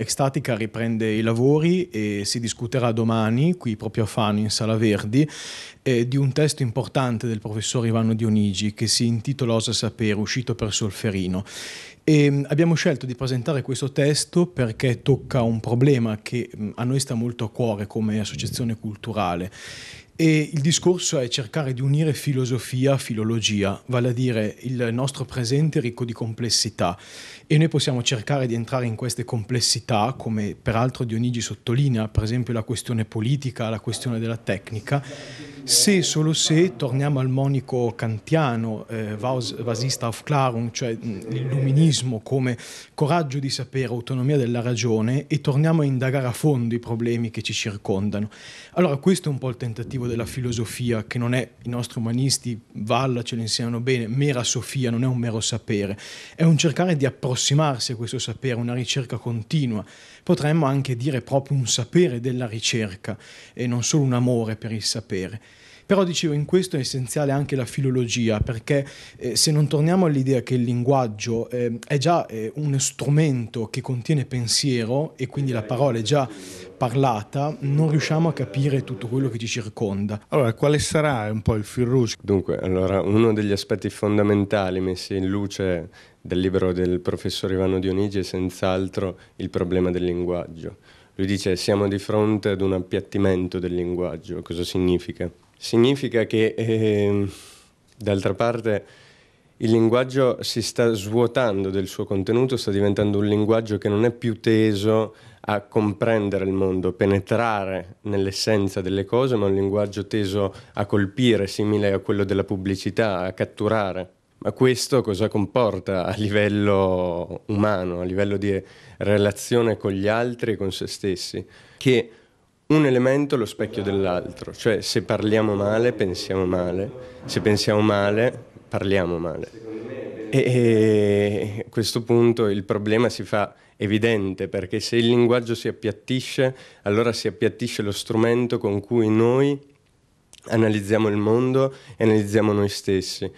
Ecstatica riprende i lavori e si discuterà domani, qui proprio a Fano, in Sala Verdi, eh, di un testo importante del professor Ivano Dionigi che si intitola Osa Sapere, uscito per Solferino. E ehm, abbiamo scelto di presentare questo testo perché tocca un problema che mm, a noi sta molto a cuore come associazione culturale. E il discorso è cercare di unire filosofia a filologia, vale a dire il nostro presente ricco di complessità e noi possiamo cercare di entrare in queste complessità, come peraltro Dionigi sottolinea, per esempio la questione politica, la questione della tecnica se, solo se, torniamo al monico kantiano, eh, vasista Klarung, cioè l'illuminismo mm, come coraggio di sapere, autonomia della ragione, e torniamo a indagare a fondo i problemi che ci circondano. Allora, questo è un po' il tentativo della filosofia, che non è, i nostri umanisti, Valla ce lo insegnano bene, mera sofia, non è un mero sapere, è un cercare di approssimarsi a questo sapere, una ricerca continua. Potremmo anche dire proprio un sapere della ricerca e non solo un amore per il sapere. Però dicevo, in questo è essenziale anche la filologia, perché eh, se non torniamo all'idea che il linguaggio eh, è già eh, un strumento che contiene pensiero e quindi la parola è già parlata, non riusciamo a capire tutto quello che ci circonda. Allora, quale sarà un po' il fil rouge? Dunque, allora, uno degli aspetti fondamentali messi in luce del libro del professor Ivano Dionigi è senz'altro il problema del linguaggio lui dice siamo di fronte ad un appiattimento del linguaggio. Cosa significa? Significa che, eh, d'altra parte, il linguaggio si sta svuotando del suo contenuto, sta diventando un linguaggio che non è più teso a comprendere il mondo, penetrare nell'essenza delle cose, ma un linguaggio teso a colpire, simile a quello della pubblicità, a catturare. Ma questo cosa comporta a livello umano, a livello di relazione con gli altri e con se stessi? Che un elemento è lo specchio dell'altro, cioè se parliamo male pensiamo male, se pensiamo male parliamo male. E a questo punto il problema si fa evidente perché se il linguaggio si appiattisce, allora si appiattisce lo strumento con cui noi analizziamo il mondo e analizziamo noi stessi.